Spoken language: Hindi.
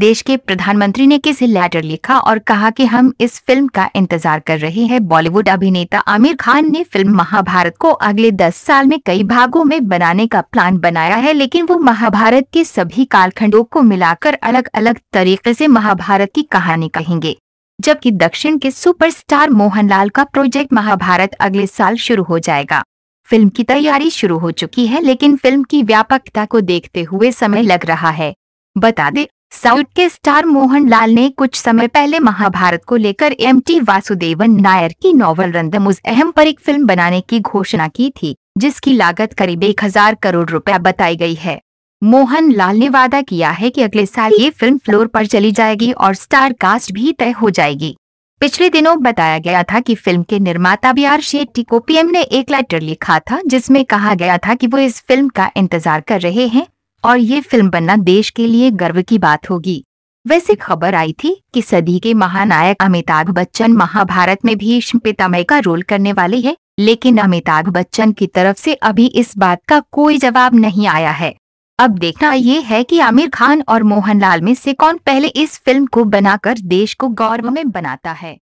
देश के प्रधानमंत्री ने किसे लेटर लिखा और कहा कि हम इस फिल्म का इंतजार कर रहे हैं बॉलीवुड अभिनेता आमिर खान ने फिल्म महाभारत को अगले 10 साल में कई भागों में बनाने का प्लान बनाया है लेकिन वो महाभारत के सभी कालखंडों को मिलाकर अलग अलग तरीके से महाभारत की कहानी कहेंगे जबकि दक्षिण के सुपरस्टार मोहनलाल का प्रोजेक्ट महाभारत अगले साल शुरू हो जाएगा फिल्म की तैयारी शुरू हो चुकी है लेकिन फिल्म की व्यापकता को देखते हुए समय लग रहा है बता दें साउथ के स्टार मोहनलाल ने कुछ समय पहले महाभारत को लेकर एमटी वासुदेवन नायर की नॉवल रंदमुज अहम पर एक फिल्म बनाने की घोषणा की थी जिसकी लागत करीब एक हजार करोड़ रुपया बताई गई है मोहनलाल ने वादा किया है कि अगले साल ये फिल्म फ्लोर पर चली जाएगी और स्टार कास्ट भी तय हो जाएगी पिछले दिनों बताया गया था कि फिल्म के निर्माता बी आर शेट्टी को पीएम ने एक लेटर लिखा था जिसमें कहा गया था कि वो इस फिल्म का इंतजार कर रहे हैं और ये फिल्म बनना देश के लिए गर्व की बात होगी वैसे खबर आई थी कि सदी के महानायक अमिताभ बच्चन महाभारत में भीष्म पितामह का रोल करने वाले हैं, लेकिन अमिताभ बच्चन की तरफ से अभी इस बात का कोई जवाब नहीं आया है अब देखना ये है कि आमिर खान और मोहनलाल में से कौन पहले इस फिल्म को बनाकर देश को गौरव में बनाता है